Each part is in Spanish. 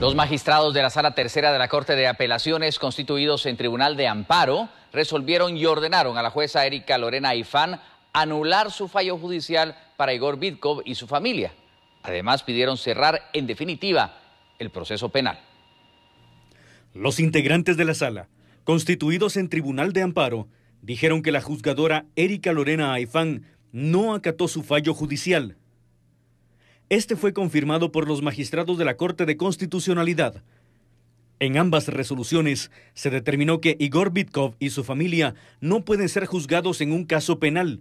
Los magistrados de la Sala Tercera de la Corte de Apelaciones, constituidos en Tribunal de Amparo, resolvieron y ordenaron a la jueza Erika Lorena Aifán anular su fallo judicial para Igor Bitkov y su familia. Además, pidieron cerrar en definitiva el proceso penal. Los integrantes de la sala, constituidos en Tribunal de Amparo, dijeron que la juzgadora Erika Lorena Aifán no acató su fallo judicial este fue confirmado por los magistrados de la Corte de Constitucionalidad. En ambas resoluciones se determinó que Igor Bitkov y su familia no pueden ser juzgados en un caso penal.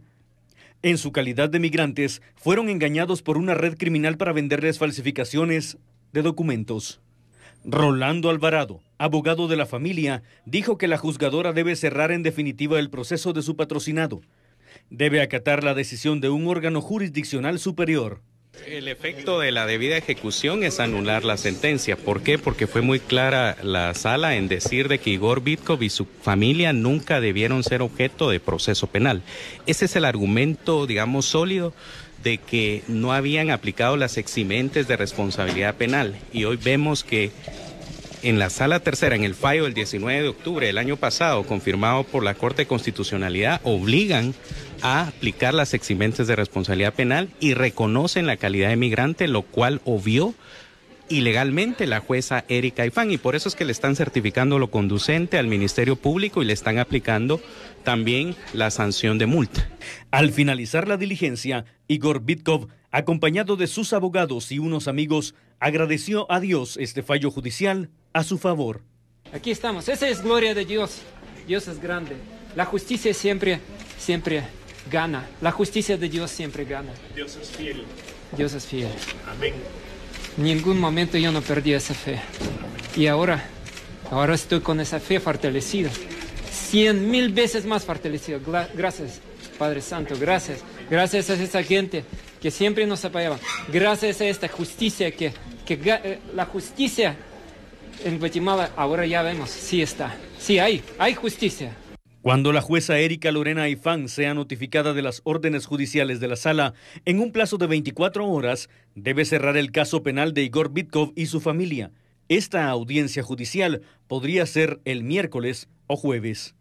En su calidad de migrantes, fueron engañados por una red criminal para venderles falsificaciones de documentos. Rolando Alvarado, abogado de la familia, dijo que la juzgadora debe cerrar en definitiva el proceso de su patrocinado. Debe acatar la decisión de un órgano jurisdiccional superior. El efecto de la debida ejecución es anular la sentencia. ¿Por qué? Porque fue muy clara la sala en decir de que Igor Bitkov y su familia nunca debieron ser objeto de proceso penal. Ese es el argumento, digamos, sólido de que no habían aplicado las eximentes de responsabilidad penal. Y hoy vemos que en la sala tercera, en el fallo del 19 de octubre del año pasado, confirmado por la Corte de Constitucionalidad, obligan a aplicar las eximentes de responsabilidad penal y reconocen la calidad de migrante, lo cual obvió ilegalmente la jueza Erika Ifán y por eso es que le están certificando lo conducente al Ministerio Público y le están aplicando también la sanción de multa. Al finalizar la diligencia, Igor Bitkov, acompañado de sus abogados y unos amigos, agradeció a Dios este fallo judicial a su favor. Aquí estamos, esa es gloria de Dios. Dios es grande. La justicia siempre, siempre gana. La justicia de Dios siempre gana. Dios es fiel. Dios es fiel. Amén. En ningún momento yo no perdí esa fe. Y ahora, ahora estoy con esa fe fortalecida. Cien mil veces más fortalecida. Gracias, Padre Santo. Gracias. Gracias a esa gente que siempre nos apoyaba. Gracias a esta justicia que, que eh, la justicia en Guatemala ahora ya vemos, sí está, sí hay, hay justicia. Cuando la jueza Erika Lorena Ifán sea notificada de las órdenes judiciales de la sala, en un plazo de 24 horas, debe cerrar el caso penal de Igor Bitkov y su familia. Esta audiencia judicial podría ser el miércoles o jueves.